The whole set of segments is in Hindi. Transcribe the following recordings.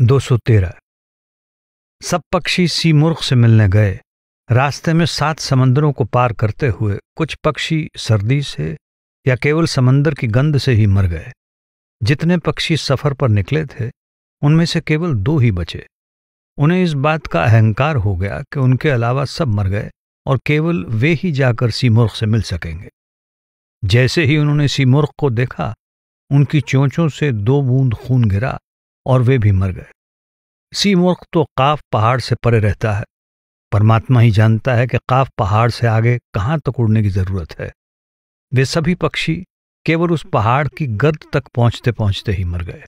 दो सौ तेरह सब पक्षी सी मूर्ख से मिलने गए रास्ते में सात समंदरों को पार करते हुए कुछ पक्षी सर्दी से या केवल समंदर की गंध से ही मर गए जितने पक्षी सफर पर निकले थे उनमें से केवल दो ही बचे उन्हें इस बात का अहंकार हो गया कि उनके अलावा सब मर गए और केवल वे ही जाकर मूर्ख से मिल सकेंगे जैसे ही उन्होंने मूर्ख को देखा उनकी चोंचों से दो बूंद खून गिरा और वे भी मर गए सी मुर्ख तो काफ पहाड़ से परे रहता है परमात्मा ही जानता है कि काफ पहाड़ से आगे कहाँ तक उड़ने की जरूरत है वे सभी पक्षी केवल उस पहाड़ की गर्द तक पहुंचते पहुंचते ही मर गए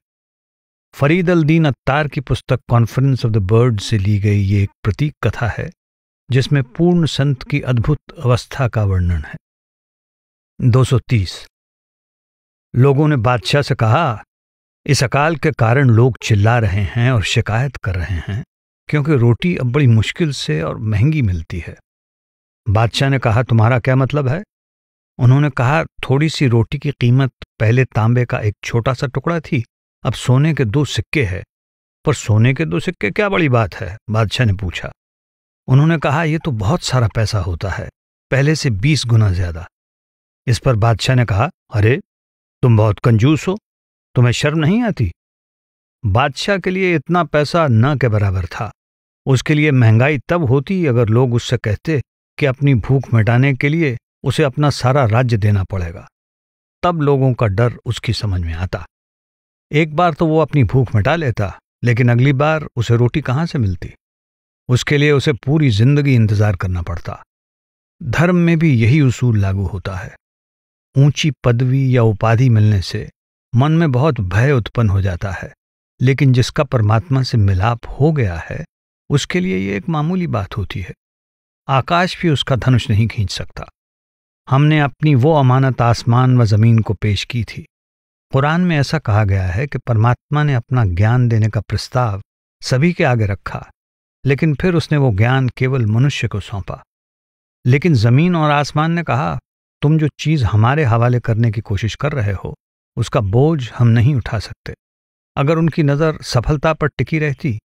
फरीद अल दीन अत्तार की पुस्तक कॉन्फ्रेंस ऑफ द बर्ड से ली गई ये एक प्रतीक कथा है जिसमें पूर्ण संत की अद्भुत अवस्था का वर्णन है 230 लोगों ने बादशाह से कहा इस अकाल के कारण लोग चिल्ला रहे हैं और शिकायत कर रहे हैं क्योंकि रोटी अब बड़ी मुश्किल से और महंगी मिलती है बादशाह ने कहा तुम्हारा क्या मतलब है उन्होंने कहा थोड़ी सी रोटी की कीमत पहले तांबे का एक छोटा सा टुकड़ा थी अब सोने के दो सिक्के है पर सोने के दो सिक्के क्या बड़ी बात है बादशाह ने पूछा उन्होंने कहा यह तो बहुत सारा पैसा होता है पहले से बीस गुना ज्यादा इस पर बादशाह ने कहा अरे तुम बहुत कंजूस हो तुम्हें शर्म नहीं आती बादशाह के लिए इतना पैसा न के बराबर था उसके लिए महंगाई तब होती अगर लोग उससे कहते कि अपनी भूख मिटाने के लिए उसे अपना सारा राज्य देना पड़ेगा तब लोगों का डर उसकी समझ में आता एक बार तो वो अपनी भूख मिटा लेता लेकिन अगली बार उसे रोटी कहाँ से मिलती उसके लिए उसे पूरी जिंदगी इंतजार करना पड़ता धर्म में भी यही उसूल लागू होता है ऊंची पदवी या उपाधि मिलने से मन में बहुत भय उत्पन्न हो जाता है लेकिन जिसका परमात्मा से मिलाप हो गया है उसके लिए ये एक मामूली बात होती है आकाश भी उसका धनुष नहीं खींच सकता हमने अपनी वो अमानत आसमान व जमीन को पेश की थी कुरान में ऐसा कहा गया है कि परमात्मा ने अपना ज्ञान देने का प्रस्ताव सभी के आगे रखा लेकिन फिर उसने वो ज्ञान केवल मनुष्य को सौंपा लेकिन जमीन और आसमान ने कहा तुम जो चीज हमारे हवाले करने की कोशिश कर रहे हो उसका बोझ हम नहीं उठा सकते अगर उनकी नज़र सफलता पर टिकी रहती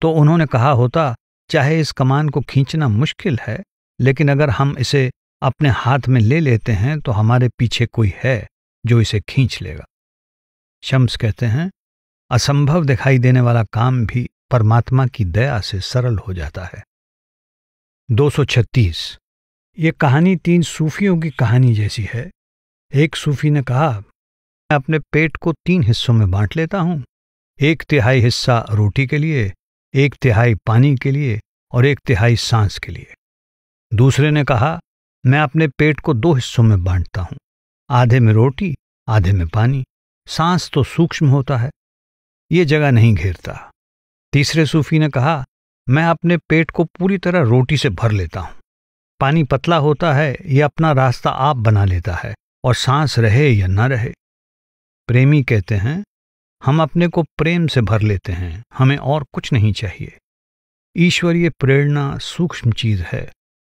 तो उन्होंने कहा होता चाहे इस कमान को खींचना मुश्किल है लेकिन अगर हम इसे अपने हाथ में ले लेते हैं तो हमारे पीछे कोई है जो इसे खींच लेगा शम्स कहते हैं असंभव दिखाई देने वाला काम भी परमात्मा की दया से सरल हो जाता है 236 ये कहानी तीन सूफियों की कहानी जैसी है एक सूफी ने कहा मैं अपने पेट को तीन हिस्सों में बांट लेता हूँ एक तिहाई हिस्सा रोटी के लिए एक तिहाई पानी के लिए और एक तिहाई सांस के लिए दूसरे ने कहा मैं अपने पेट को दो हिस्सों में बांटता हूँ आधे में रोटी आधे में पानी सांस तो सूक्ष्म होता है ये जगह नहीं घेरता तीसरे सूफी ने कहा मैं अपने पेट को पूरी तरह रोटी से भर लेता हूँ पानी पतला होता है यह अपना रास्ता आप बना लेता है और सांस रहे या न रहे प्रेमी कहते हैं हम अपने को प्रेम से भर लेते हैं हमें और कुछ नहीं चाहिए ईश्वरीय प्रेरणा सूक्ष्म चीज है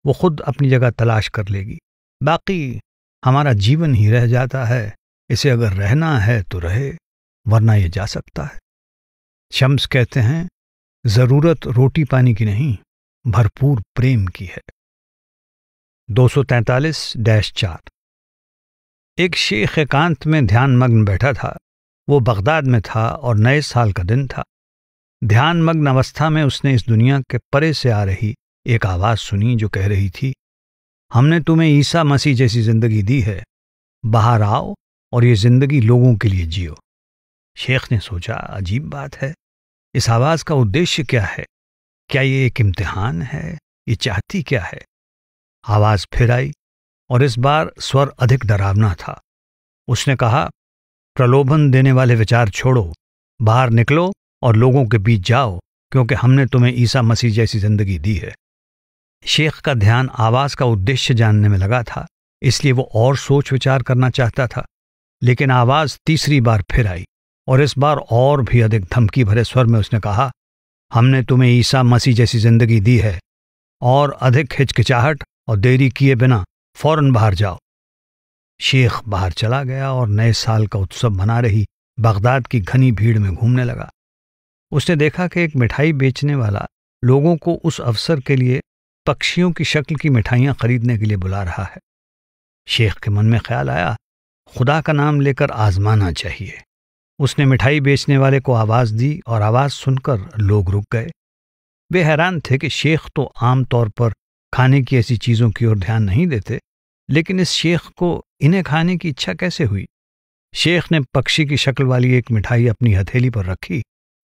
वो खुद अपनी जगह तलाश कर लेगी बाकी हमारा जीवन ही रह जाता है इसे अगर रहना है तो रहे वरना ये जा सकता है शम्स कहते हैं जरूरत रोटी पानी की नहीं भरपूर प्रेम की है दो सौ तैतालीस डैश चार एक शेख एकांत में ध्यानमग्न बैठा था वो बगदाद में था और नए साल का दिन था ध्यानमग्न अवस्था में उसने इस दुनिया के परे से आ रही एक आवाज़ सुनी जो कह रही थी हमने तुम्हें ईसा मसीह जैसी जिंदगी दी है बाहर आओ और ये जिंदगी लोगों के लिए जियो शेख ने सोचा अजीब बात है इस आवाज़ का उद्देश्य क्या है क्या ये एक इम्तिहान है ये चाहती क्या है आवाज़ फिर आई और इस बार स्वर अधिक डरावना था उसने कहा प्रलोभन देने वाले विचार छोड़ो बाहर निकलो और लोगों के बीच जाओ क्योंकि हमने तुम्हें ईसा मसीह जैसी जिंदगी दी है शेख का ध्यान आवाज का उद्देश्य जानने में लगा था इसलिए वो और सोच विचार करना चाहता था लेकिन आवाज तीसरी बार फिर आई और इस बार और भी अधिक धमकी भरे स्वर में उसने कहा हमने तुम्हें ईसा मसीह जैसी जिंदगी दी है और अधिक हिचकिचाहट और देरी किए बिना फौरन बाहर जाओ शेख बाहर चला गया और नए साल का उत्सव मना रही बगदाद की घनी भीड़ में घूमने लगा उसने देखा कि एक मिठाई बेचने वाला लोगों को उस अवसर के लिए पक्षियों की शक्ल की मिठाइयाँ खरीदने के लिए बुला रहा है शेख के मन में ख्याल आया खुदा का नाम लेकर आजमाना चाहिए उसने मिठाई बेचने वाले को आवाज़ दी और आवाज़ सुनकर लोग रुक गए वे हैरान थे कि शेख तो आम तौर पर खाने की ऐसी चीज़ों की ओर ध्यान नहीं देते लेकिन इस शेख को इन्हें खाने की इच्छा कैसे हुई शेख ने पक्षी की शक्ल वाली एक मिठाई अपनी हथेली पर रखी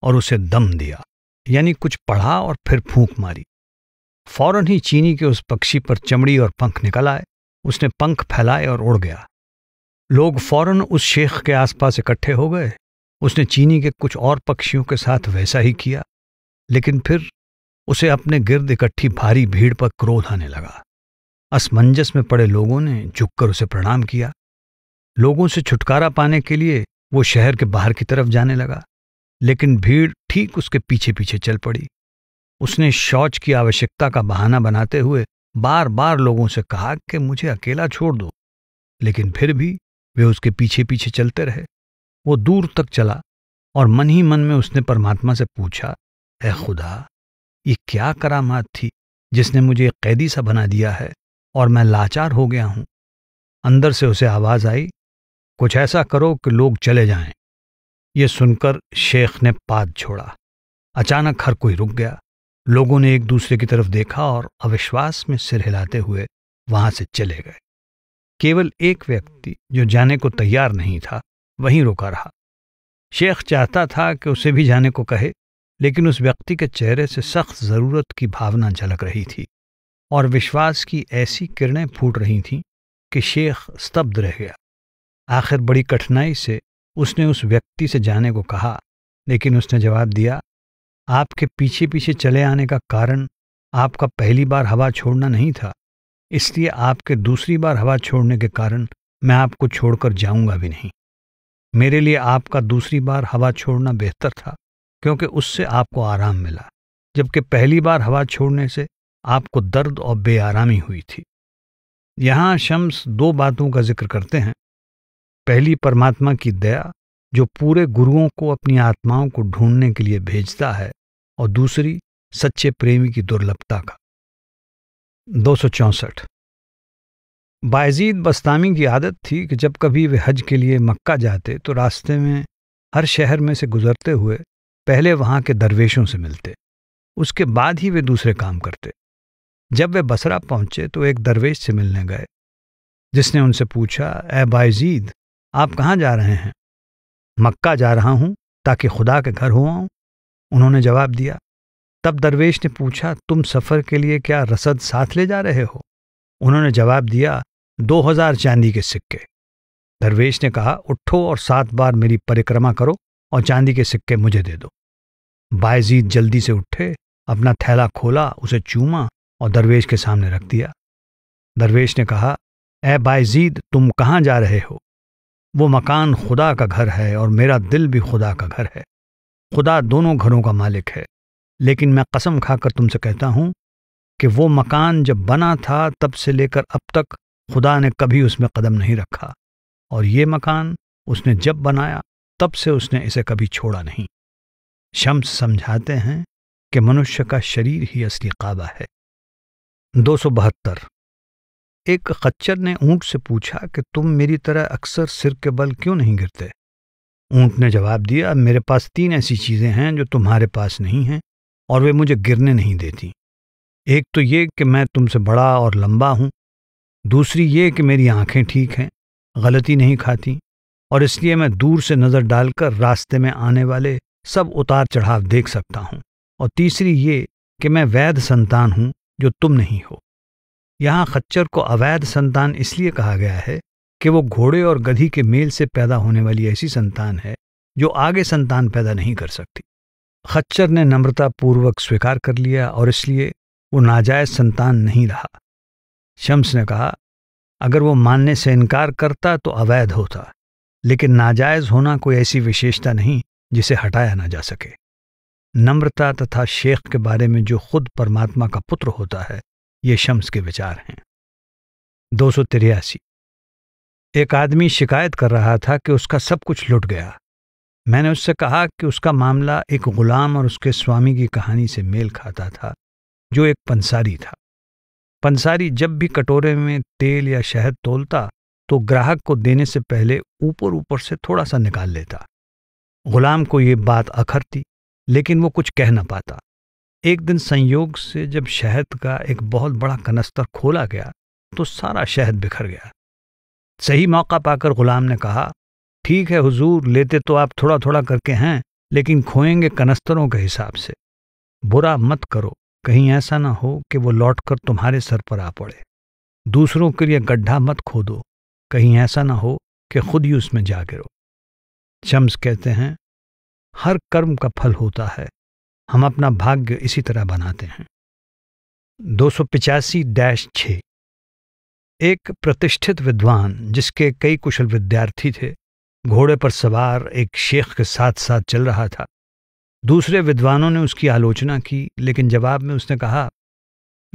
और उसे दम दिया यानी कुछ पढ़ा और फिर फूंक मारी फौरन ही चीनी के उस पक्षी पर चमड़ी और पंख निकल आए उसने पंख फैलाए और उड़ गया लोग फौरन उस शेख के आसपास इकट्ठे हो गए उसने चीनी के कुछ और पक्षियों के साथ वैसा ही किया लेकिन फिर उसे अपने गिर्द इकट्ठी भारी भीड़ पर क्रोध आने लगा असमंजस में पड़े लोगों ने झुककर उसे प्रणाम किया लोगों से छुटकारा पाने के लिए वो शहर के बाहर की तरफ जाने लगा लेकिन भीड़ ठीक उसके पीछे पीछे चल पड़ी उसने शौच की आवश्यकता का बहाना बनाते हुए बार बार लोगों से कहा कि मुझे अकेला छोड़ दो लेकिन फिर भी वे उसके पीछे पीछे चलते रहे वो दूर तक चला और मन ही मन में उसने परमात्मा से पूछा ए खुदा ये क्या करामात थी जिसने मुझे कैदी सा बना दिया है और मैं लाचार हो गया हूं अंदर से उसे आवाज आई कुछ ऐसा करो कि लोग चले जाएं। ये सुनकर शेख ने पाद छोड़ा अचानक हर कोई रुक गया लोगों ने एक दूसरे की तरफ देखा और अविश्वास में सिर हिलाते हुए वहां से चले गए केवल एक व्यक्ति जो जाने को तैयार नहीं था वहीं रुका रहा शेख चाहता था कि उसे भी जाने को कहे लेकिन उस व्यक्ति के चेहरे से सख्त जरूरत की भावना झलक रही थी और विश्वास की ऐसी किरणें फूट रही थीं कि शेख स्तब्ध रह गया आखिर बड़ी कठिनाई से उसने उस व्यक्ति से जाने को कहा लेकिन उसने जवाब दिया आपके पीछे पीछे चले आने का कारण आपका पहली बार हवा छोड़ना नहीं था इसलिए आपके दूसरी बार हवा छोड़ने के कारण मैं आपको छोड़कर जाऊंगा भी नहीं मेरे लिए आपका दूसरी बार हवा छोड़ना बेहतर था क्योंकि उससे आपको आराम मिला जबकि पहली बार हवा छोड़ने से आपको दर्द और बेआरामी हुई थी यहां शम्स दो बातों का जिक्र करते हैं पहली परमात्मा की दया जो पूरे गुरुओं को अपनी आत्माओं को ढूंढने के लिए भेजता है और दूसरी सच्चे प्रेमी की दुर्लभता का दो बायजीद बस्तामी की आदत थी कि जब कभी वे हज के लिए मक्का जाते तो रास्ते में हर शहर में से गुजरते हुए पहले वहाँ के दरवेशों से मिलते उसके बाद ही वे दूसरे काम करते जब वे बसरा पहुंचे तो एक दरवेश से मिलने गए जिसने उनसे पूछा ए बायजीद आप कहाँ जा रहे हैं मक्का जा रहा हूँ ताकि खुदा के घर हो आऊँ उन्होंने जवाब दिया तब दरवेश ने पूछा तुम सफ़र के लिए क्या रसद साथ ले जा रहे हो उन्होंने जवाब दिया दो हजार चांदी के सिक्के दरवेश ने कहा उठो और सात बार मेरी परिक्रमा करो और चांदी के सिक्के मुझे दे दो बायजीद जल्दी से उठे अपना थैला खोला उसे चूमा और दरवेश के सामने रख दिया दरवेश ने कहा ए बायजीद तुम कहाँ जा रहे हो वो मकान खुदा का घर है और मेरा दिल भी खुदा का घर है खुदा दोनों घरों का मालिक है लेकिन मैं कसम खाकर तुमसे कहता हूँ कि वो मकान जब बना था तब से लेकर अब तक खुदा ने कभी उसमें कदम नहीं रखा और ये मकान उसने जब बनाया तब से उसने इसे कभी छोड़ा नहीं शम्स समझाते हैं कि मनुष्य का शरीर ही असली काबा है दो सौ बहत्तर एक खच्चर ने ऊंट से पूछा कि तुम मेरी तरह अक्सर सिर के बल क्यों नहीं गिरते ऊंट ने जवाब दिया मेरे पास तीन ऐसी चीज़ें हैं जो तुम्हारे पास नहीं हैं और वे मुझे गिरने नहीं देती एक तो ये कि मैं तुमसे बड़ा और लंबा हूँ दूसरी ये कि मेरी आंखें ठीक हैं गलती नहीं खाती और इसलिए मैं दूर से नज़र डालकर रास्ते में आने वाले सब उतार चढ़ाव देख सकता हूँ और तीसरी ये कि मैं वैध संतान हूँ जो तुम नहीं हो यहां खच्चर को अवैध संतान इसलिए कहा गया है कि वो घोड़े और गधी के मेल से पैदा होने वाली ऐसी संतान है जो आगे संतान पैदा नहीं कर सकती खच्चर ने नम्रतापूर्वक स्वीकार कर लिया और इसलिए वो नाजायज संतान नहीं रहा शम्स ने कहा अगर वो मानने से इनकार करता तो अवैध होता लेकिन नाजायज होना कोई ऐसी विशेषता नहीं जिसे हटाया ना जा सके नम्रता तथा शेख के बारे में जो खुद परमात्मा का पुत्र होता है ये शम्स के विचार हैं दो सौ तिरासी एक आदमी शिकायत कर रहा था कि उसका सब कुछ लुट गया मैंने उससे कहा कि उसका मामला एक गुलाम और उसके स्वामी की कहानी से मेल खाता था जो एक पंसारी था पंसारी जब भी कटोरे में तेल या शहद तोलता तो ग्राहक को देने से पहले ऊपर ऊपर से थोड़ा सा निकाल लेता गुलाम को ये बात अखरती लेकिन वो कुछ कह ना पाता एक दिन संयोग से जब शहद का एक बहुत बड़ा कनस्तर खोला गया तो सारा शहद बिखर गया सही मौका पाकर गुलाम ने कहा ठीक है हुजूर लेते तो आप थोड़ा थोड़ा करके हैं लेकिन खोएंगे कनस्तरों के हिसाब से बुरा मत करो कहीं ऐसा ना हो कि वो लौटकर तुम्हारे सर पर आ पड़े दूसरों के लिए गड्ढा मत खोदो कहीं ऐसा ना हो कि खुद ही उसमें जा गिरो चम्स कहते हैं हर कर्म का फल होता है हम अपना भाग्य इसी तरह बनाते हैं दो सौ पिचासी डैश एक प्रतिष्ठित विद्वान जिसके कई कुशल विद्यार्थी थे घोड़े पर सवार एक शेख के साथ साथ चल रहा था दूसरे विद्वानों ने उसकी आलोचना की लेकिन जवाब में उसने कहा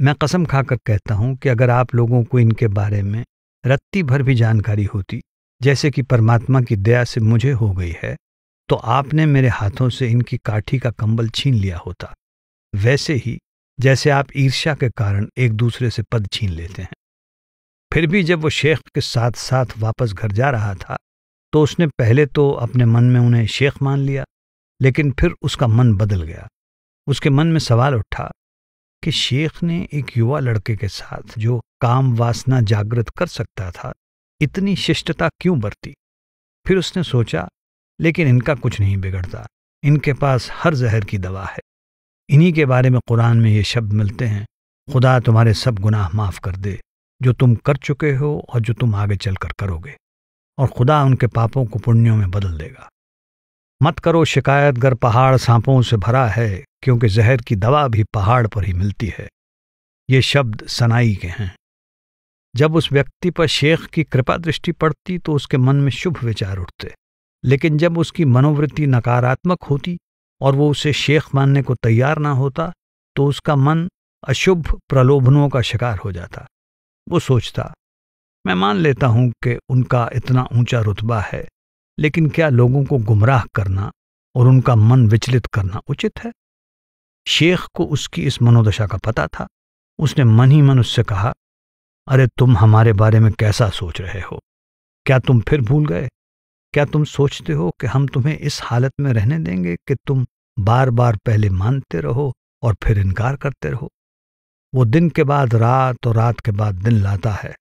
मैं कसम खाकर कहता हूं कि अगर आप लोगों को इनके बारे में रत्ती भर भी जानकारी होती जैसे कि परमात्मा की दया से मुझे हो गई है तो आपने मेरे हाथों से इनकी काठी का कंबल छीन लिया होता वैसे ही जैसे आप ईर्ष्या के कारण एक दूसरे से पद छीन लेते हैं फिर भी जब वो शेख के साथ साथ वापस घर जा रहा था तो उसने पहले तो अपने मन में उन्हें शेख मान लिया लेकिन फिर उसका मन बदल गया उसके मन में सवाल उठा कि शेख ने एक युवा लड़के के साथ जो काम वासना जागृत कर सकता था इतनी शिष्टता क्यों बरती फिर उसने सोचा लेकिन इनका कुछ नहीं बिगड़ता इनके पास हर जहर की दवा है इन्हीं के बारे में कुरान में ये शब्द मिलते हैं खुदा तुम्हारे सब गुनाह माफ़ कर दे जो तुम कर चुके हो और जो तुम आगे चल कर करोगे और खुदा उनके पापों को पुण्यों में बदल देगा मत करो शिकायत गर पहाड़ सांपों से भरा है क्योंकि जहर की दवा भी पहाड़ पर ही मिलती है ये शब्द सनाई के हैं जब उस व्यक्ति पर शेख की कृपा दृष्टि पड़ती तो उसके मन में शुभ विचार उठते लेकिन जब उसकी मनोवृत्ति नकारात्मक होती और वो उसे शेख मानने को तैयार ना होता तो उसका मन अशुभ प्रलोभनों का शिकार हो जाता वो सोचता मैं मान लेता हूं कि उनका इतना ऊंचा रुतबा है लेकिन क्या लोगों को गुमराह करना और उनका मन विचलित करना उचित है शेख को उसकी इस मनोदशा का पता था उसने मन ही मन उससे कहा अरे तुम हमारे बारे में कैसा सोच रहे हो क्या तुम फिर भूल गए क्या तुम सोचते हो कि हम तुम्हें इस हालत में रहने देंगे कि तुम बार बार पहले मानते रहो और फिर इनकार करते रहो वो दिन के बाद रात और रात के बाद दिन लाता है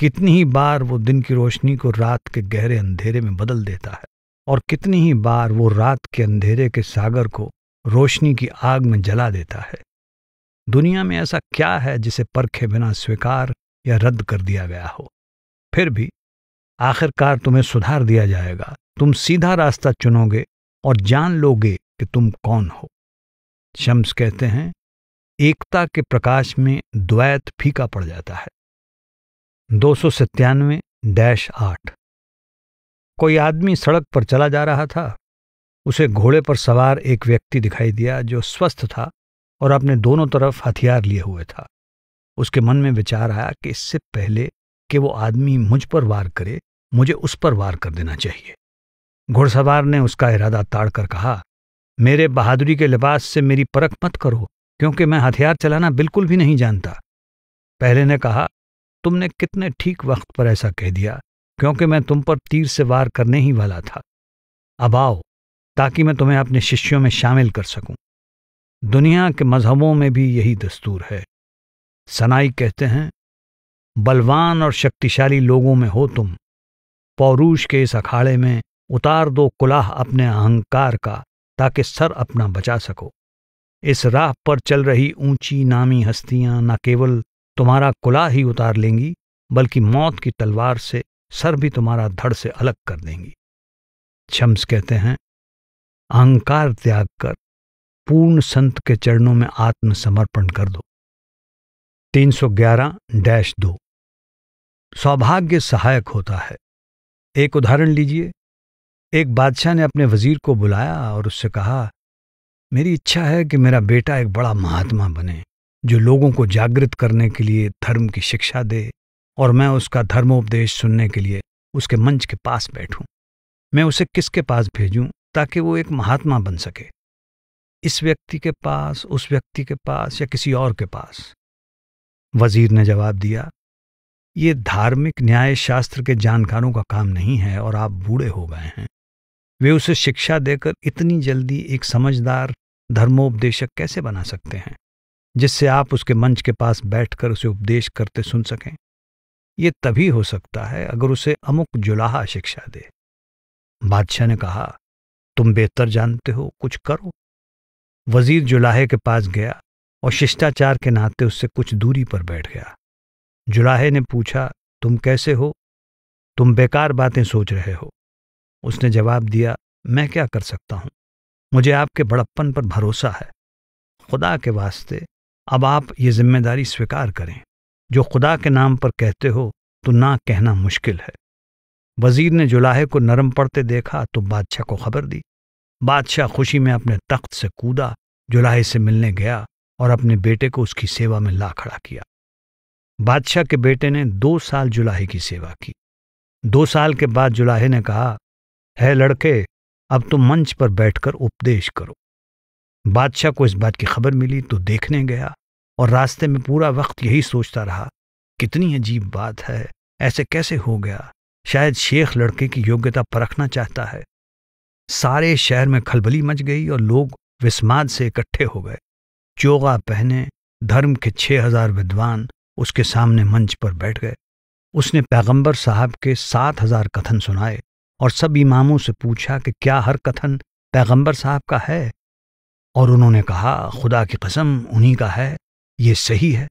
कितनी ही बार वो दिन की रोशनी को रात के गहरे अंधेरे में बदल देता है और कितनी ही बार वो रात के अंधेरे के सागर को रोशनी की आग में जला देता है दुनिया में ऐसा क्या है जिसे परखे बिना स्वीकार या रद्द कर दिया गया हो फिर भी आखिरकार तुम्हें सुधार दिया जाएगा तुम सीधा रास्ता चुनोगे और जान लोगे कि तुम कौन हो शम्स कहते हैं एकता के प्रकाश में द्वैत फीका पड़ जाता है दो सौ सत्तानवे डैश आठ कोई आदमी सड़क पर चला जा रहा था उसे घोड़े पर सवार एक व्यक्ति दिखाई दिया जो स्वस्थ था और अपने दोनों तरफ हथियार लिए हुए था उसके मन में विचार आया कि इससे पहले कि वो आदमी मुझ पर वार करे मुझे उस पर वार कर देना चाहिए घुड़सवार ने उसका इरादा ताड़कर कहा मेरे बहादुरी के लिबास से मेरी परख मत करो क्योंकि मैं हथियार चलाना बिल्कुल भी नहीं जानता पहले ने कहा तुमने कितने ठीक वक्त पर ऐसा कह दिया क्योंकि मैं तुम पर तीर से वार करने ही वाला था अब आओ ताकि मैं तुम्हें अपने शिष्यों में शामिल कर सकूं दुनिया के मजहबों में भी यही दस्तूर है सनाई कहते हैं बलवान और शक्तिशाली लोगों में हो तुम पौरुष के इस अखाड़े में उतार दो कुलाह अपने अहंकार का ताकि सर अपना बचा सको इस राह पर चल रही ऊंची नामी हस्तियां न केवल तुम्हारा कुलाह ही उतार लेंगी बल्कि मौत की तलवार से सर भी तुम्हारा धड़ से अलग कर देंगी शम्स कहते हैं अहंकार त्याग कर पूर्ण संत के चरणों में आत्मसमर्पण कर दो 311 डैश दो सौभाग्य सहायक होता है एक उदाहरण लीजिए एक बादशाह ने अपने वजीर को बुलाया और उससे कहा मेरी इच्छा है कि मेरा बेटा एक बड़ा महात्मा बने जो लोगों को जागृत करने के लिए धर्म की शिक्षा दे और मैं उसका धर्मोपदेश सुनने के लिए उसके मंच के पास बैठूं मैं उसे किसके पास भेजूं ताकि वो एक महात्मा बन सके इस व्यक्ति के पास उस व्यक्ति के पास या किसी और के पास वजीर ने जवाब दिया ये धार्मिक न्याय शास्त्र के जानकारों का काम नहीं है और आप बूढ़े हो गए हैं वे उसे शिक्षा देकर इतनी जल्दी एक समझदार धर्मोपदेशक कैसे बना सकते हैं जिससे आप उसके मंच के पास बैठकर उसे उपदेश करते सुन सकें ये तभी हो सकता है अगर उसे अमुक जुलाहा शिक्षा दे बादशाह ने कहा तुम बेहतर जानते हो कुछ करो वजीर जुलाहे के पास गया और शिष्टाचार के नाते उससे कुछ दूरी पर बैठ गया जुलाहे ने पूछा तुम कैसे हो तुम बेकार बातें सोच रहे हो उसने जवाब दिया मैं क्या कर सकता हूँ मुझे आपके बड़प्पन पर भरोसा है खुदा के वास्ते अब आप ये जिम्मेदारी स्वीकार करें जो खुदा के नाम पर कहते हो तो ना कहना मुश्किल है वजीर ने जुलाहे को नरम पड़ते देखा तो बादशाह को खबर दी बादशाह खुशी में अपने तख्त से कूदा जुलाहे से मिलने गया और अपने बेटे को उसकी सेवा में ला खड़ा किया बादशाह के बेटे ने दो साल जुलाहे की सेवा की दो साल के बाद जुलाहे ने कहा है लड़के अब तुम मंच पर बैठकर उपदेश करो बादशाह को इस बात की खबर मिली तो देखने गया और रास्ते में पूरा वक्त यही सोचता रहा कितनी अजीब बात है ऐसे कैसे हो गया शायद शेख लड़के की योग्यता परखना चाहता है सारे शहर में खलबली मच गई और लोग विस्माद से इकट्ठे हो गए चोगा पहने धर्म के छह हजार विद्वान उसके सामने मंच पर बैठ गए उसने पैगंबर साहब के सात हजार कथन सुनाए और सब इमामों से पूछा कि क्या हर कथन पैगंबर साहब का है और उन्होंने कहा खुदा की कसम उन्हीं का है ये सही है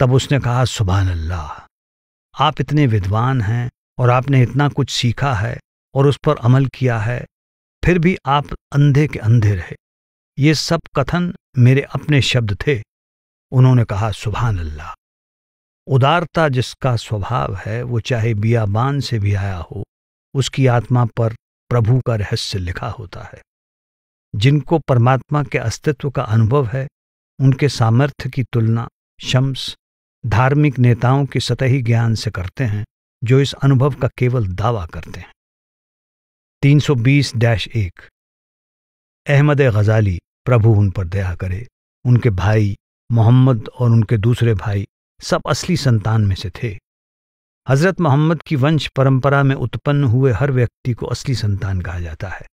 तब उसने कहा सुबह अल्लाह आप इतने विद्वान हैं और आपने इतना कुछ सीखा है और उस पर अमल किया है फिर भी आप अंधे के अंधे रहे ये सब कथन मेरे अपने शब्द थे उन्होंने कहा सुबह अल्लाह उदारता जिसका स्वभाव है वो चाहे बियाबान से भी आया हो उसकी आत्मा पर प्रभु का रहस्य लिखा होता है जिनको परमात्मा के अस्तित्व का अनुभव है उनके सामर्थ्य की तुलना शम्स धार्मिक नेताओं के सतही ज्ञान से करते हैं जो इस अनुभव का केवल दावा करते हैं 320-1 अहमद गजाली प्रभु उन पर दया करे उनके भाई मोहम्मद और उनके दूसरे भाई सब असली संतान में से थे हजरत मोहम्मद की वंश परंपरा में उत्पन्न हुए हर व्यक्ति को असली संतान कहा जाता है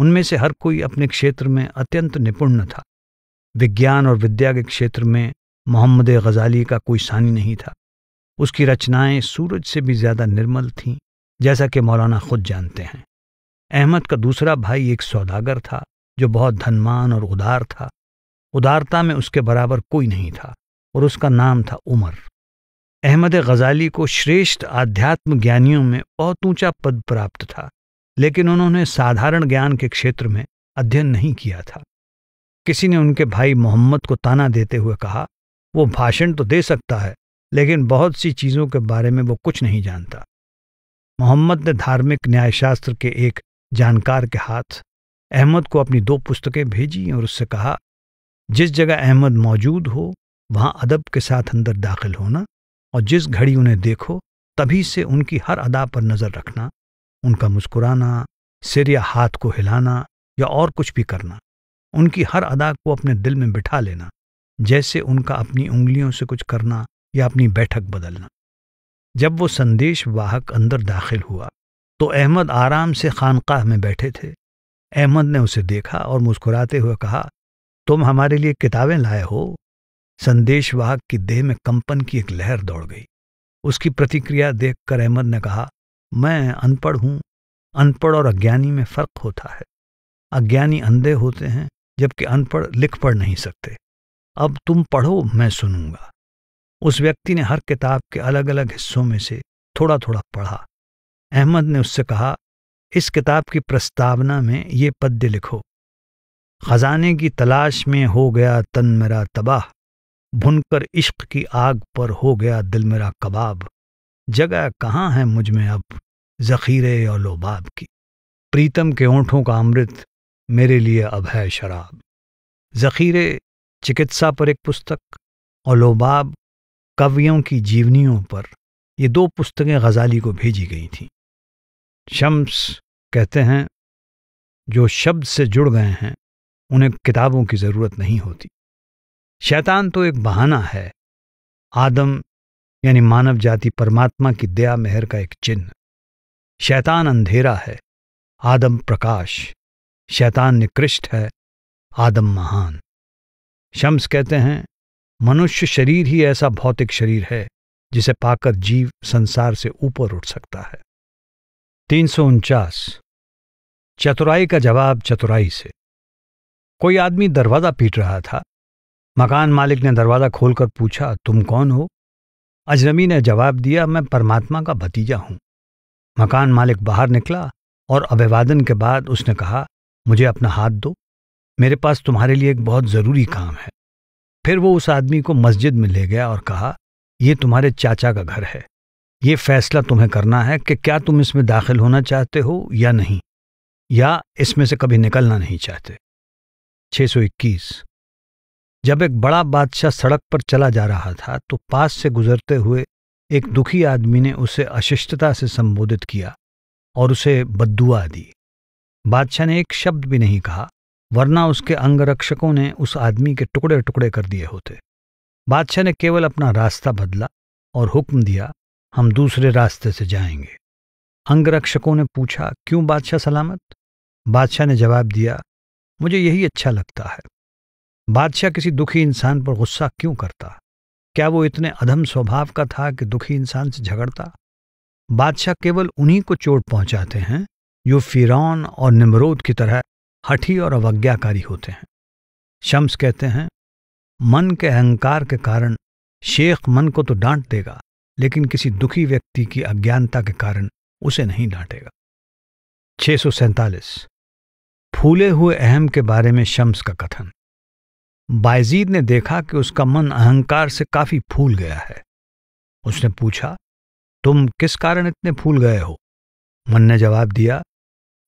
उनमें से हर कोई अपने क्षेत्र में अत्यंत निपुण था विज्ञान और विद्या के क्षेत्र में मोहम्मद गजाली का कोई सानी नहीं था उसकी रचनाएं सूरज से भी ज्यादा निर्मल थीं जैसा कि मौलाना खुद जानते हैं अहमद का दूसरा भाई एक सौदागर था जो बहुत धनमान और उदार था उदारता में उसके बराबर कोई नहीं था और उसका नाम था उमर अहमद गजाली को श्रेष्ठ आध्यात्म ज्ञानियों में बहुत ऊंचा पद प्राप्त था लेकिन उन्होंने साधारण ज्ञान के क्षेत्र में अध्ययन नहीं किया था किसी ने उनके भाई मोहम्मद को ताना देते हुए कहा वो भाषण तो दे सकता है लेकिन बहुत सी चीज़ों के बारे में वो कुछ नहीं जानता मोहम्मद ने धार्मिक न्यायशास्त्र के एक जानकार के हाथ अहमद को अपनी दो पुस्तकें भेजी और उससे कहा जिस जगह अहमद मौजूद हो वहाँ अदब के साथ अंदर दाखिल होना और जिस घड़ी उन्हें देखो तभी से उनकी हर अदा पर नज़र रखना उनका मुस्कुराना सिर या हाथ को हिलाना या और कुछ भी करना उनकी हर अदा को अपने दिल में बिठा लेना जैसे उनका अपनी उंगलियों से कुछ करना या अपनी बैठक बदलना जब वो संदेश वाहक अंदर दाखिल हुआ तो अहमद आराम से खानकाह में बैठे थे अहमद ने उसे देखा और मुस्कुराते हुए कहा तुम हमारे लिए किताबें लाए हो संदेशवाहक की देह में कंपन की एक लहर दौड़ गई उसकी प्रतिक्रिया देखकर अहमद ने कहा मैं अनपढ़ हूं अनपढ़ और अज्ञानी में फर्क होता है अज्ञानी अंधे होते हैं जबकि अनपढ़ लिख पढ़ नहीं सकते अब तुम पढ़ो मैं सुनूंगा उस व्यक्ति ने हर किताब के अलग अलग हिस्सों में से थोड़ा थोड़ा पढ़ा अहमद ने उससे कहा इस किताब की प्रस्तावना में ये पद्य लिखो खजाने की तलाश में हो गया तन मेरा तबाह भुनकर इश्क की आग पर हो गया दिल मेरा कबाब जगह कहाँ है मुझ में अब जखीरे और लोबाब की प्रीतम के ओंठों का अमृत मेरे लिए अब है शराब जखीरे चिकित्सा पर एक पुस्तक और लोबाब कवियों की जीवनियों पर ये दो पुस्तकें गजाली को भेजी गई थीं शम्स कहते हैं जो शब्द से जुड़ गए हैं उन्हें किताबों की ज़रूरत नहीं होती शैतान तो एक बहाना है आदम यानी मानव जाति परमात्मा की दया मेहर का एक चिन्ह शैतान अंधेरा है आदम प्रकाश शैतान निकृष्ट है आदम महान शम्स कहते हैं मनुष्य शरीर ही ऐसा भौतिक शरीर है जिसे पाकर जीव संसार से ऊपर उठ सकता है तीन सौ उनचास चतुराई का जवाब चतुराई से कोई आदमी दरवाज़ा पीट रहा था मकान मालिक ने दरवाज़ा खोलकर पूछा तुम कौन हो अजनबी ने जवाब दिया मैं परमात्मा का भतीजा हूं मकान मालिक बाहर निकला और अभिवादन के बाद उसने कहा मुझे अपना हाथ दो मेरे पास तुम्हारे लिए एक बहुत ज़रूरी काम है फिर वो उस आदमी को मस्जिद में ले गया और कहा ये तुम्हारे चाचा का घर है ये फैसला तुम्हें करना है कि क्या तुम इसमें दाखिल होना चाहते हो या नहीं या इसमें से कभी निकलना नहीं चाहते 621 जब एक बड़ा बादशाह सड़क पर चला जा रहा था तो पास से गुजरते हुए एक दुखी आदमी ने उसे अशिष्टता से संबोधित किया और उसे बद्दुआ दी बादशाह ने एक शब्द भी नहीं कहा वरना उसके अंगरक्षकों ने उस आदमी के टुकड़े टुकड़े कर दिए होते बादशाह ने केवल अपना रास्ता बदला और हुक्म दिया हम दूसरे रास्ते से जाएंगे अंगरक्षकों ने पूछा क्यों बादशाह सलामत बादशाह ने जवाब दिया मुझे यही अच्छा लगता है बादशाह किसी दुखी इंसान पर गुस्सा क्यों करता क्या वो इतने अधम स्वभाव का था कि दुखी इंसान से झगड़ता बादशाह केवल उन्हीं को चोट पहुंचाते हैं जो फिरौन और निमरोद की तरह हठी और अवज्ञाकारी होते हैं शम्स कहते हैं मन के अहंकार के कारण शेख मन को तो डांट देगा लेकिन किसी दुखी व्यक्ति की अज्ञानता के कारण उसे नहीं डांटेगा छः फूले हुए अहम के बारे में शम्स का कथन बायजीद ने देखा कि उसका मन अहंकार से काफी फूल गया है उसने पूछा तुम किस कारण इतने फूल गए हो मन ने जवाब दिया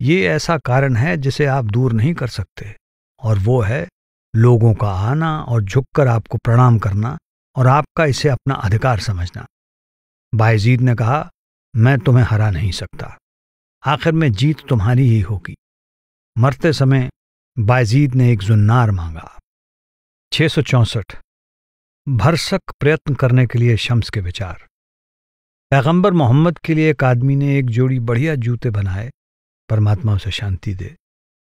ये ऐसा कारण है जिसे आप दूर नहीं कर सकते और वो है लोगों का आना और झुककर आपको प्रणाम करना और आपका इसे अपना अधिकार समझना बायजीद ने कहा मैं तुम्हें हरा नहीं सकता आखिर में जीत तुम्हारी ही होगी मरते समय बायजीद ने एक जुन्नार मांगा छः सौ भरसक प्रयत्न करने के लिए शम्स के विचार पैगंबर मोहम्मद के लिए एक आदमी ने एक जोड़ी बढ़िया जूते बनाए परमात्मा उसे शांति दे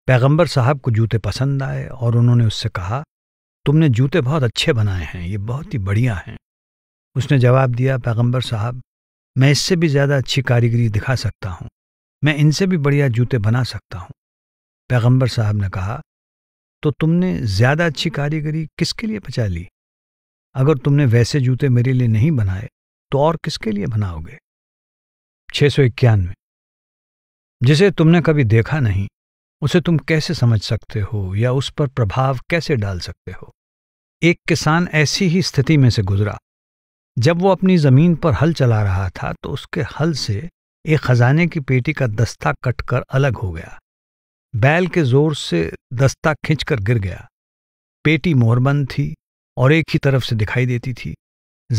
पैगंबर साहब को जूते पसंद आए और उन्होंने उससे कहा तुमने जूते बहुत अच्छे बनाए हैं ये बहुत ही बढ़िया हैं उसने जवाब दिया पैगंबर साहब मैं इससे भी ज़्यादा अच्छी कारीगरी दिखा सकता हूँ मैं इनसे भी बढ़िया जूते बना सकता हूँ पैगंबर साहब ने कहा तो तुमने ज़्यादा अच्छी कारीगरी किसके लिए बचा ली अगर तुमने वैसे जूते मेरे लिए नहीं बनाए तो और किसके लिए बनाओगे छह सौ इक्यानवे जिसे तुमने कभी देखा नहीं उसे तुम कैसे समझ सकते हो या उस पर प्रभाव कैसे डाल सकते हो एक किसान ऐसी ही स्थिति में से गुजरा जब वो अपनी जमीन पर हल चला रहा था तो उसके हल से एक खजाने की पेटी का दस्ता कटकर अलग हो गया बैल के जोर से दस्ता खींचकर गिर गया पेटी मोहरबंद थी और एक ही तरफ से दिखाई देती थी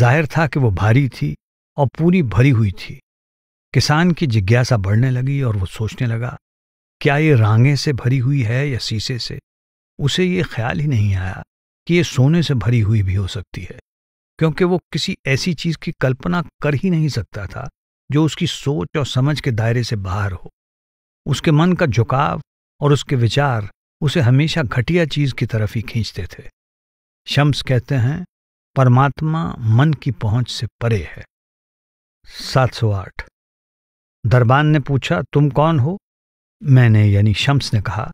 जाहिर था कि वो भारी थी और पूरी भरी हुई थी किसान की जिज्ञासा बढ़ने लगी और वो सोचने लगा क्या ये रांगे से भरी हुई है या शीशे से उसे ये ख्याल ही नहीं आया कि ये सोने से भरी हुई भी हो सकती है क्योंकि वो किसी ऐसी चीज की कल्पना कर ही नहीं सकता था जो उसकी सोच और समझ के दायरे से बाहर हो उसके मन का झुकाव और उसके विचार उसे हमेशा घटिया चीज की तरफ ही खींचते थे शम्स कहते हैं परमात्मा मन की पहुंच से परे है सात सौ आठ दरबान ने पूछा तुम कौन हो मैंने यानी शम्स ने कहा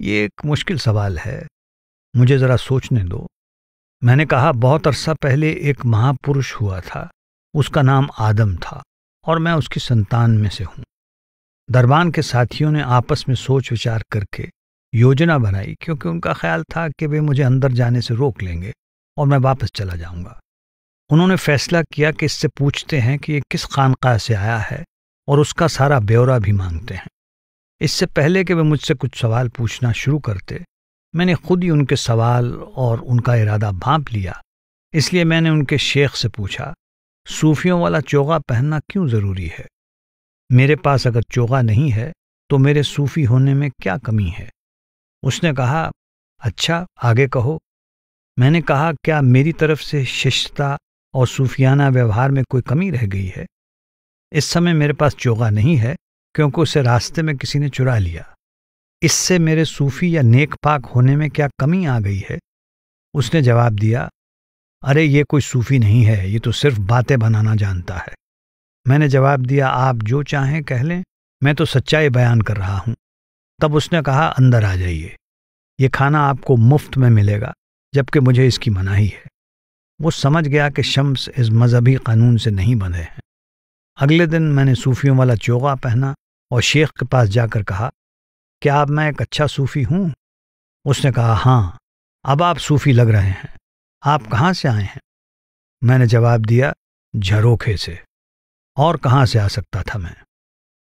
ये एक मुश्किल सवाल है मुझे ज़रा सोचने दो मैंने कहा बहुत अरसा पहले एक महापुरुष हुआ था उसका नाम आदम था और मैं उसकी संतान में से हूं दरबान के साथियों ने आपस में सोच विचार करके योजना बनाई क्योंकि उनका ख्याल था कि वे मुझे अंदर जाने से रोक लेंगे और मैं वापस चला जाऊंगा उन्होंने फैसला किया कि इससे पूछते हैं कि ये किस खानका से आया है और उसका सारा ब्यौरा भी मांगते हैं इससे पहले कि वे मुझसे कुछ सवाल पूछना शुरू करते मैंने खुद ही उनके सवाल और उनका इरादा भांप लिया इसलिए मैंने उनके शेख से पूछा सूफियों वाला चोगा पहनना क्यों ज़रूरी है मेरे पास अगर चोगा नहीं है तो मेरे सूफी होने में क्या कमी है उसने कहा अच्छा आगे कहो मैंने कहा क्या मेरी तरफ से शिष्टता और सूफियाना व्यवहार में कोई कमी रह गई है इस समय मेरे पास चोगा नहीं है क्योंकि उसे रास्ते में किसी ने चुरा लिया इससे मेरे सूफी या नेक पाक होने में क्या कमी आ गई है उसने जवाब दिया अरे ये कोई सूफी नहीं है ये तो सिर्फ बातें बनाना जानता है मैंने जवाब दिया आप जो चाहें कह लें मैं तो सच्चाई बयान कर रहा हूं तब उसने कहा अंदर आ जाइए ये खाना आपको मुफ्त में मिलेगा जबकि मुझे इसकी मनाही है वो समझ गया कि शम्स इस मजहबी कानून से नहीं बंधे हैं अगले दिन मैंने सूफियों वाला चोगा पहना और शेख के पास जाकर कहा क्या आप मैं एक अच्छा सूफ़ी हूँ उसने कहा हाँ अब आप सूफ़ी लग रहे हैं आप कहाँ से आए हैं मैंने जवाब दिया झरोखे से और कहाँ से आ सकता था मैं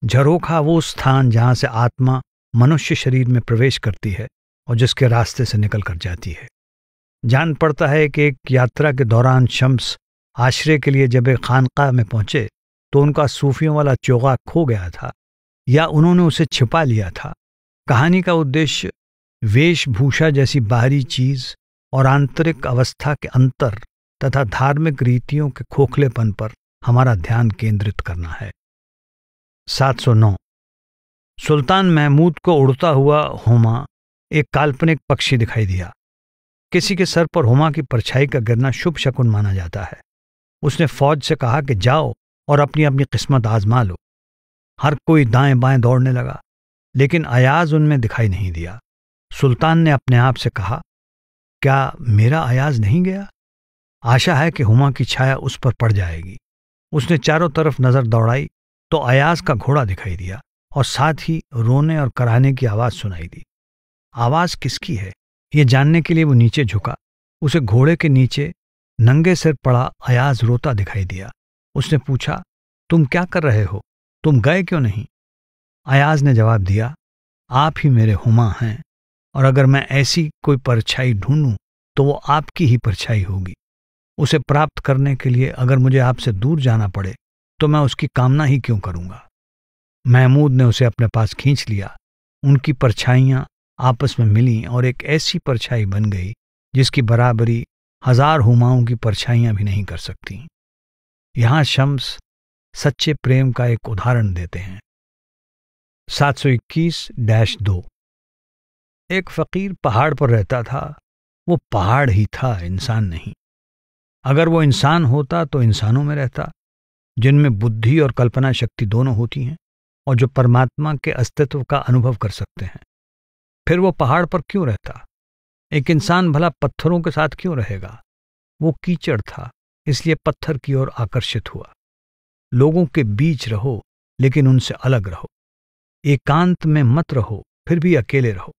झरोखा वो स्थान जहाँ से आत्मा मनुष्य शरीर में प्रवेश करती है और जिसके रास्ते से निकल कर जाती है जान पड़ता है कि एक यात्रा के दौरान शम्स आश्रय के लिए जब एक खानका में पहुंचे तो उनका सूफियों वाला चोगा खो गया था या उन्होंने उसे छिपा लिया था कहानी का उद्देश्य वेशभूषा जैसी बाहरी चीज और आंतरिक अवस्था के अंतर तथा धार्मिक रीतियों के खोखलेपन पर हमारा ध्यान केंद्रित करना है 709 सुल्तान महमूद को उड़ता हुआ होमा एक काल्पनिक पक्षी दिखाई दिया किसी के सर पर होमा की परछाई का गिरना शुभ शकुन माना जाता है उसने फौज से कहा कि जाओ और अपनी अपनी किस्मत आजमा लो हर कोई दाएं बाएं दौड़ने लगा लेकिन अयाज उनमें दिखाई नहीं दिया सुल्तान ने अपने आप से कहा क्या मेरा अयाज नहीं गया आशा है कि हुमा की छाया उस पर पड़ जाएगी उसने चारों तरफ नजर दौड़ाई तो अयाज का घोड़ा दिखाई दिया और साथ ही रोने और कराने की आवाज सुनाई दी आवाज किसकी है ये जानने के लिए वो नीचे झुका उसे घोड़े के नीचे नंगे सिर पड़ा अयाज रोता दिखाई दिया उसने पूछा तुम क्या कर रहे हो तुम गए क्यों नहीं अयाज ने जवाब दिया आप ही मेरे हुमा हैं और अगर मैं ऐसी कोई परछाई ढूंढूं तो वो आपकी ही परछाई होगी उसे प्राप्त करने के लिए अगर मुझे आपसे दूर जाना पड़े तो मैं उसकी कामना ही क्यों करूंगा महमूद ने उसे अपने पास खींच लिया उनकी परछाइयां आपस में मिली और एक ऐसी परछाई बन गई जिसकी बराबरी हजार हुमाओं की परछाइयां भी नहीं कर सकती यहां शम्स सच्चे प्रेम का एक उदाहरण देते हैं 721-2 एक फकीर पहाड़ पर रहता था वो पहाड़ ही था इंसान नहीं अगर वो इंसान होता तो इंसानों में रहता जिनमें बुद्धि और कल्पना शक्ति दोनों होती हैं और जो परमात्मा के अस्तित्व का अनुभव कर सकते हैं फिर वो पहाड़ पर क्यों रहता एक इंसान भला पत्थरों के साथ क्यों रहेगा वो कीचड़ था इसलिए पत्थर की ओर आकर्षित हुआ लोगों के बीच रहो लेकिन उनसे अलग रहो एकांत में मत रहो फिर भी अकेले रहो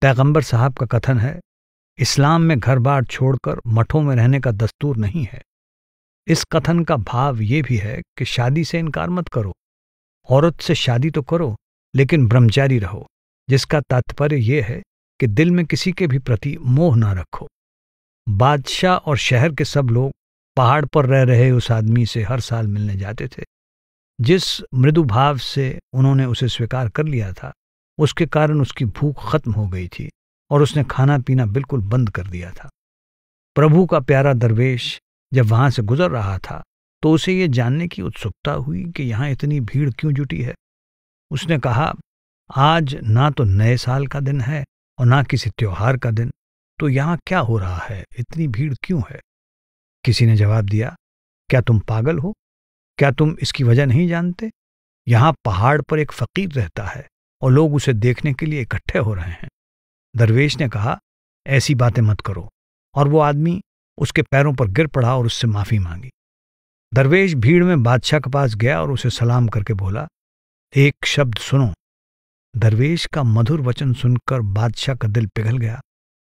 पैगंबर साहब का कथन है इस्लाम में घर बार छोड़कर मठों में रहने का दस्तूर नहीं है इस कथन का भाव ये भी है कि शादी से इनकार मत करो औरत से शादी तो करो लेकिन ब्रह्मचारी रहो जिसका तात्पर्य यह है कि दिल में किसी के भी प्रति मोह ना रखो बादशाह और शहर के सब लोग पहाड़ पर रह रहे उस आदमी से हर साल मिलने जाते थे जिस मृदु भाव से उन्होंने उसे स्वीकार कर लिया था उसके कारण उसकी भूख खत्म हो गई थी और उसने खाना पीना बिल्कुल बंद कर दिया था प्रभु का प्यारा दरवेश जब वहां से गुजर रहा था तो उसे ये जानने की उत्सुकता हुई कि यहां इतनी भीड़ क्यों जुटी है उसने कहा आज ना तो नए साल का दिन है और ना किसी त्योहार का दिन तो यहां क्या हो रहा है इतनी भीड़ क्यों है किसी ने जवाब दिया क्या तुम पागल हो क्या तुम इसकी वजह नहीं जानते यहां पहाड़ पर एक फकीर रहता है और लोग उसे देखने के लिए इकट्ठे हो रहे हैं दरवेश ने कहा ऐसी बातें मत करो और वो आदमी उसके पैरों पर गिर पड़ा और उससे माफ़ी मांगी दरवेश भीड़ में बादशाह के पास गया और उसे सलाम करके बोला एक शब्द सुनो दरवेश का मधुर वचन सुनकर बादशाह का दिल पिघल गया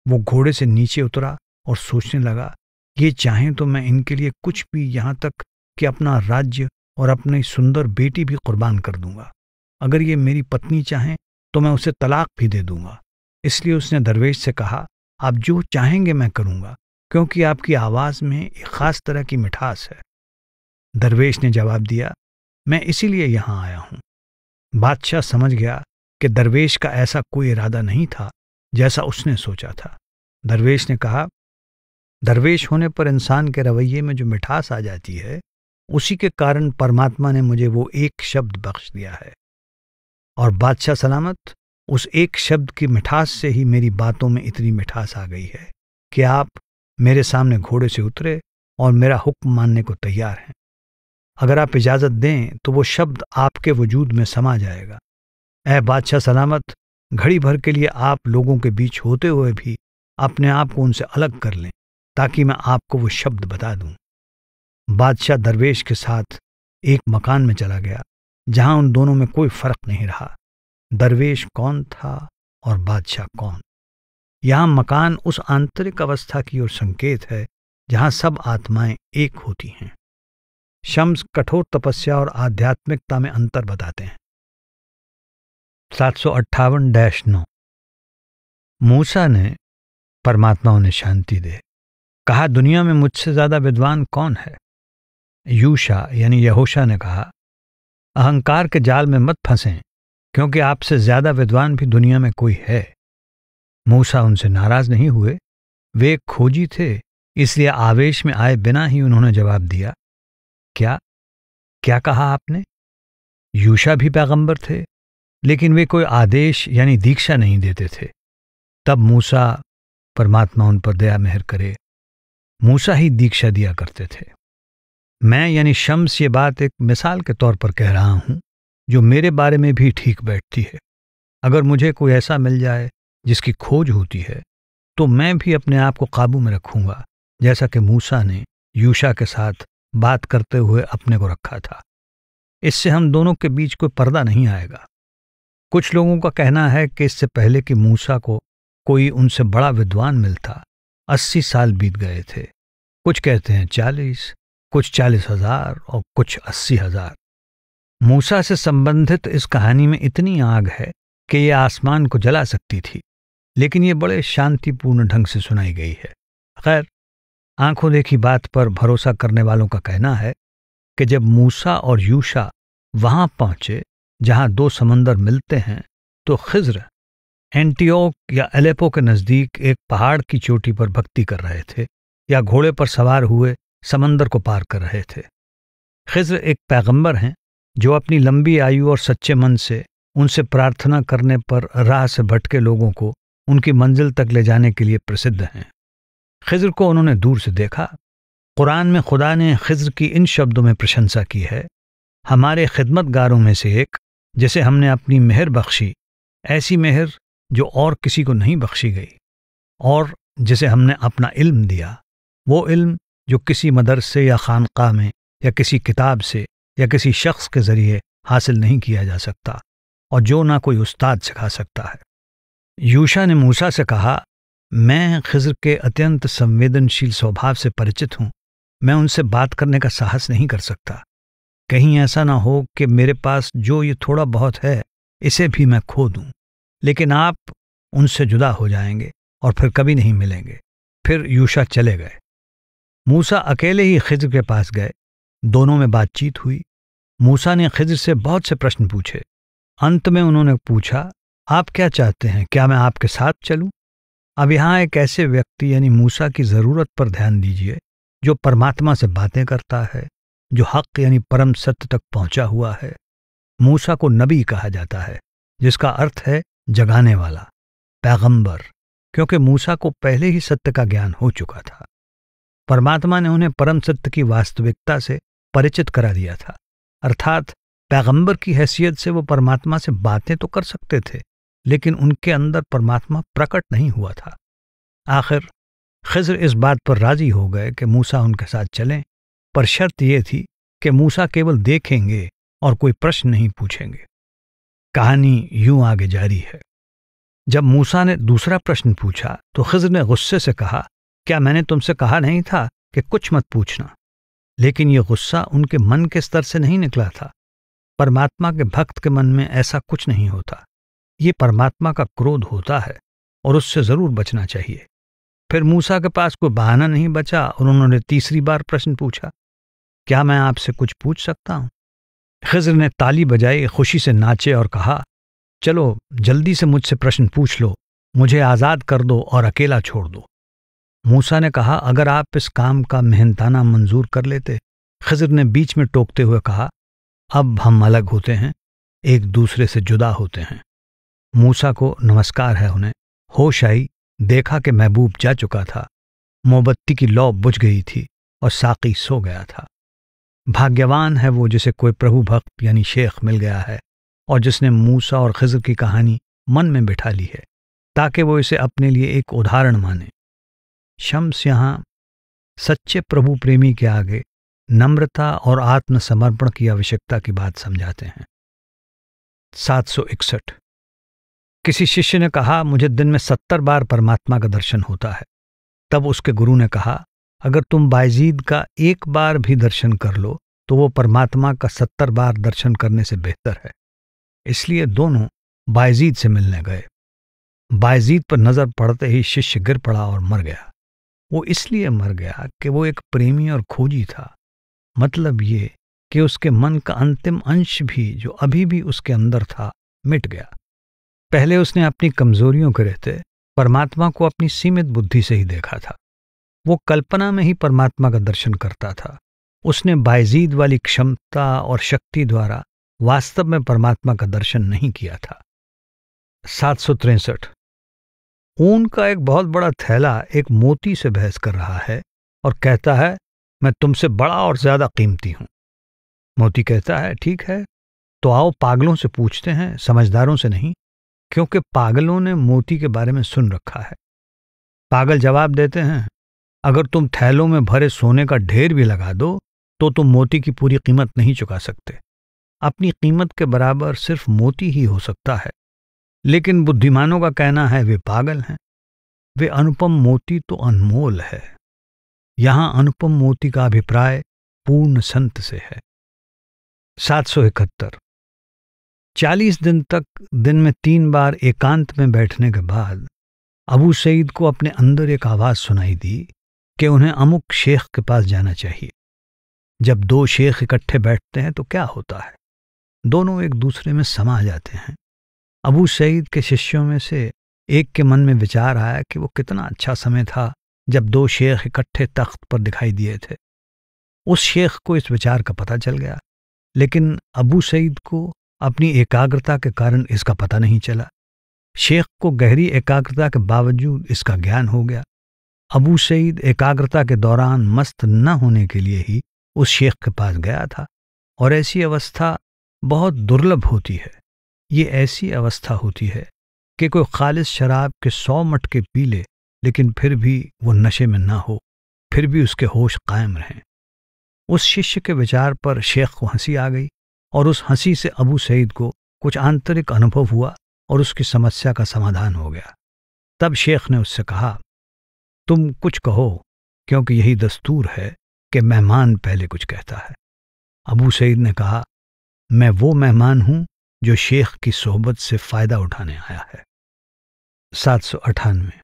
वो घोड़े से नीचे उतरा और सोचने लगा ये चाहें तो मैं इनके लिए कुछ भी यहां तक कि अपना राज्य और अपनी सुंदर बेटी भी कुर्बान कर दूंगा अगर ये मेरी पत्नी चाहें तो मैं उसे तलाक भी दे दूंगा इसलिए उसने दरवेश से कहा आप जो चाहेंगे मैं करूँगा क्योंकि आपकी आवाज़ में एक ख़ास तरह की मिठास है दरवेश ने जवाब दिया मैं इसीलिए यहां आया हूं बादशाह समझ गया कि दरवेश का ऐसा कोई इरादा नहीं था जैसा उसने सोचा था दरवेश ने कहा दरवेश होने पर इंसान के रवैये में जो मिठास आ जाती है उसी के कारण परमात्मा ने मुझे वो एक शब्द बख्श दिया है और बादशाह सलामत उस एक शब्द की मिठास से ही मेरी बातों में इतनी मिठास आ गई है कि आप मेरे सामने घोड़े से उतरे और मेरा हुक्म मानने को तैयार हैं अगर आप इजाज़त दें तो वो शब्द आपके वजूद में समा जाएगा ए बादशाह सलामत घड़ी भर के लिए आप लोगों के बीच होते हुए भी अपने आप को उनसे अलग कर लें ताकि मैं आपको वो शब्द बता दूं बादशाह दरवेश के साथ एक मकान में चला गया जहां उन दोनों में कोई फर्क नहीं रहा दरवेश कौन था और बादशाह कौन यहाँ मकान उस आंतरिक अवस्था की ओर संकेत है जहाँ सब आत्माएं एक होती हैं शम्स कठोर तपस्या और आध्यात्मिकता में अंतर बताते हैं सात सौ अट्ठावन डैश नौ मूसा ने परमात्मा उन्हें शांति दे कहा दुनिया में मुझसे ज्यादा विद्वान कौन है यूशा यानी यहोशा ने कहा अहंकार के जाल में मत फंसें क्योंकि आपसे ज्यादा विद्वान भी दुनिया में कोई है मूसा उनसे नाराज नहीं हुए वे खोजी थे इसलिए आवेश में आए बिना ही उन्होंने जवाब दिया क्या क्या कहा आपने यूशा भी पैगंबर थे लेकिन वे कोई आदेश यानी दीक्षा नहीं देते थे तब मूसा परमात्मा उन पर दया मेहर करे मूसा ही दीक्षा दिया करते थे मैं यानी शम्स ये बात एक मिसाल के तौर पर कह रहा हूं जो मेरे बारे में भी ठीक बैठती है अगर मुझे कोई ऐसा मिल जाए जिसकी खोज होती है तो मैं भी अपने आप को काबू में रखूंगा जैसा कि मूसा ने यूशा के साथ बात करते हुए अपने को रखा था इससे हम दोनों के बीच कोई पर्दा नहीं आएगा कुछ लोगों का कहना है कि इससे पहले कि मूसा को कोई उनसे बड़ा विद्वान मिलता अस्सी साल बीत गए थे कुछ कहते हैं चालीस कुछ चालीस हजार और कुछ अस्सी हजार मूसा से संबंधित इस कहानी में इतनी आग है कि यह आसमान को जला सकती थी लेकिन ये बड़े शांतिपूर्ण ढंग से सुनाई गई है खैर आंखों देखी बात पर भरोसा करने वालों का कहना है कि जब मूसा और यूशा वहां पहुंचे जहां दो समंदर मिलते हैं तो खिज्र एंटीओक या एलेपो के नज़दीक एक पहाड़ की चोटी पर भक्ति कर रहे थे या घोड़े पर सवार हुए समंदर को पार कर रहे थे खिज्र एक पैगंबर हैं जो अपनी लंबी आयु और सच्चे मन से उनसे प्रार्थना करने पर राह से भटके लोगों को उनकी मंजिल तक ले जाने के लिए प्रसिद्ध हैं खिज्र को उन्होंने दूर से देखा कुरान में खुदा ने खिज्र की इन शब्दों में प्रशंसा की है हमारे खिदमतगारों में से एक जिसे हमने अपनी मेहर बख्शी ऐसी मेहर जो और किसी को नहीं बख्शी गई और जिसे हमने अपना इल्म दिया वो इल्म जो किसी मदरसे या खानक में या किसी किताब से या किसी शख्स के जरिए हासिल नहीं किया जा सकता और जो ना कोई उस्ताद सिखा सकता है यूशा ने मूसा से कहा मैं खिज्र के अत्यंत संवेदनशील स्वभाव से परिचित हूं मैं उनसे बात करने का साहस नहीं कर सकता कहीं ऐसा ना हो कि मेरे पास जो ये थोड़ा बहुत है इसे भी मैं खो दूं लेकिन आप उनसे जुदा हो जाएंगे और फिर कभी नहीं मिलेंगे फिर यूशा चले गए मूसा अकेले ही खिज के पास गए दोनों में बातचीत हुई मूसा ने खिज्र से बहुत से प्रश्न पूछे अंत में उन्होंने पूछा आप क्या चाहते हैं क्या मैं आपके साथ चलूं? अब यहाँ एक ऐसे व्यक्ति यानी मूसा की ज़रूरत पर ध्यान दीजिए जो परमात्मा से बातें करता है जो हक यानी परम सत्य तक पहुंचा हुआ है मूसा को नबी कहा जाता है जिसका अर्थ है जगाने वाला पैगंबर क्योंकि मूसा को पहले ही सत्य का ज्ञान हो चुका था परमात्मा ने उन्हें परम सत्य की वास्तविकता से परिचित करा दिया था अर्थात पैगंबर की हैसियत से वो परमात्मा से बातें तो कर सकते थे लेकिन उनके अंदर परमात्मा प्रकट नहीं हुआ था आखिर खजर इस बात पर राजी हो गए कि मूसा उनके साथ चलें पर शर्त यह थी कि मूसा केवल देखेंगे और कोई प्रश्न नहीं पूछेंगे कहानी यूं आगे जारी है जब मूसा ने दूसरा प्रश्न पूछा तो खजर ने गुस्से से कहा क्या मैंने तुमसे कहा नहीं था कि कुछ मत पूछना लेकिन ये गुस्सा उनके मन के स्तर से नहीं निकला था परमात्मा के भक्त के मन में ऐसा कुछ नहीं होता ये परमात्मा का क्रोध होता है और उससे जरूर बचना चाहिए फिर मूसा के पास कोई बहाना नहीं बचा और उन्होंने तीसरी बार प्रश्न पूछा क्या मैं आपसे कुछ पूछ सकता हूं खजर ने ताली बजाई खुशी से नाचे और कहा चलो जल्दी से मुझसे प्रश्न पूछ लो मुझे आज़ाद कर दो और अकेला छोड़ दो मूसा ने कहा अगर आप इस काम का मेहनताना मंजूर कर लेते खजर ने बीच में टोकते हुए कहा अब हम अलग होते हैं एक दूसरे से जुदा होते हैं मूसा को नमस्कार है उन्हें होश आई देखा कि महबूब जा चुका था मोमबत्ती की लौ बुझ गई थी और साकी सो गया था भाग्यवान है वो जिसे कोई प्रभु भक्त यानी शेख मिल गया है और जिसने मूसा और खजर की कहानी मन में बिठा ली है ताकि वो इसे अपने लिए एक उदाहरण माने शम्स यहाँ सच्चे प्रभु प्रेमी के आगे नम्रता और आत्मसमर्पण की आवश्यकता की बात समझाते हैं 761 किसी शिष्य ने कहा मुझे दिन में सत्तर बार परमात्मा का दर्शन होता है तब उसके गुरु ने कहा अगर तुम बायजीद का एक बार भी दर्शन कर लो तो वो परमात्मा का सत्तर बार दर्शन करने से बेहतर है इसलिए दोनों बायजीद से मिलने गए बायजीद पर नजर पड़ते ही शिष्य गिर पड़ा और मर गया वो इसलिए मर गया कि वो एक प्रेमी और खोजी था मतलब ये कि उसके मन का अंतिम अंश भी जो अभी भी उसके अंदर था मिट गया पहले उसने अपनी कमजोरियों के रहते परमात्मा को अपनी सीमित बुद्धि से ही देखा था वो कल्पना में ही परमात्मा का दर्शन करता था उसने बायजीद वाली क्षमता और शक्ति द्वारा वास्तव में परमात्मा का दर्शन नहीं किया था सात सौ तिरसठ ऊन का एक बहुत बड़ा थैला एक मोती से बहस कर रहा है और कहता है मैं तुमसे बड़ा और ज्यादा कीमती हूं मोती कहता है ठीक है तो आओ पागलों से पूछते हैं समझदारों से नहीं क्योंकि पागलों ने मोती के बारे में सुन रखा है पागल जवाब देते हैं अगर तुम थैलों में भरे सोने का ढेर भी लगा दो तो तुम मोती की पूरी कीमत नहीं चुका सकते अपनी कीमत के बराबर सिर्फ मोती ही हो सकता है लेकिन बुद्धिमानों का कहना है वे पागल हैं वे अनुपम मोती तो अनमोल है यहां अनुपम मोती का अभिप्राय पूर्ण संत से है सात सौ इकहत्तर चालीस दिन तक दिन में तीन बार एकांत में बैठने के बाद अबू सईद को अपने अंदर एक आवाज़ सुनाई दी कि उन्हें अमुक शेख के पास जाना चाहिए जब दो शेख इकट्ठे बैठते हैं तो क्या होता है दोनों एक दूसरे में समा जाते हैं अबू सईद के शिष्यों में से एक के मन में विचार आया कि वो कितना अच्छा समय था जब दो शेख इकट्ठे तख्त पर दिखाई दिए थे उस शेख को इस विचार का पता चल गया लेकिन अबू सईद को अपनी एकाग्रता के कारण इसका पता नहीं चला शेख को गहरी एकाग्रता के बावजूद इसका ज्ञान हो गया अबू सईद एकाग्रता के दौरान मस्त न होने के लिए ही उस शेख के पास गया था और ऐसी अवस्था बहुत दुर्लभ होती है ये ऐसी अवस्था होती है कि कोई खालिश शराब के सौ मटके पी ले लेकिन फिर भी वो नशे में ना हो फिर भी उसके होश कायम रहें उस शिष्य के विचार पर शेख को हंसी आ गई और उस हंसी से अबू सईद को कुछ आंतरिक अनुभव हुआ और उसकी समस्या का समाधान हो गया तब शेख ने उससे कहा तुम कुछ कहो क्योंकि यही दस्तूर है कि मेहमान पहले कुछ कहता है अबू सईद ने कहा मैं वो मेहमान हूं जो शेख की सोहबत से फ़ायदा उठाने आया है सात सौ अठानवे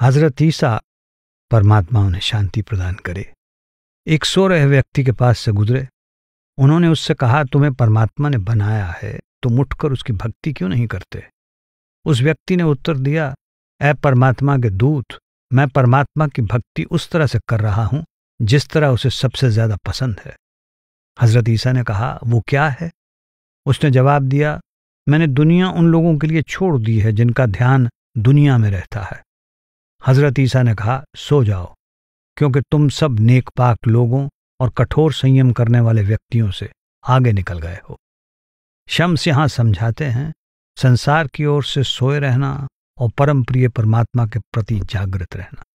हजरत ईसा परमात्मा उन्हें शांति प्रदान करे एक सो रहे व्यक्ति के पास से गुजरे उन्होंने उससे कहा तुम्हें परमात्मा ने बनाया है तो उठकर उसकी भक्ति क्यों नहीं करते उस व्यक्ति ने उत्तर दिया ऐ परमात्मा के दूत मैं परमात्मा की भक्ति उस तरह से कर रहा हूं जिस तरह उसे सबसे ज्यादा पसंद है हजरत ईसा ने कहा वो क्या है उसने जवाब दिया मैंने दुनिया उन लोगों के लिए छोड़ दी है जिनका ध्यान दुनिया में रहता है हजरत ईसा ने कहा सो जाओ क्योंकि तुम सब नेक पाक लोगों और कठोर संयम करने वाले व्यक्तियों से आगे निकल गए हो शम्स यहां समझाते हैं संसार की ओर से सोए रहना और परम प्रिय परमात्मा के प्रति जागृत रहना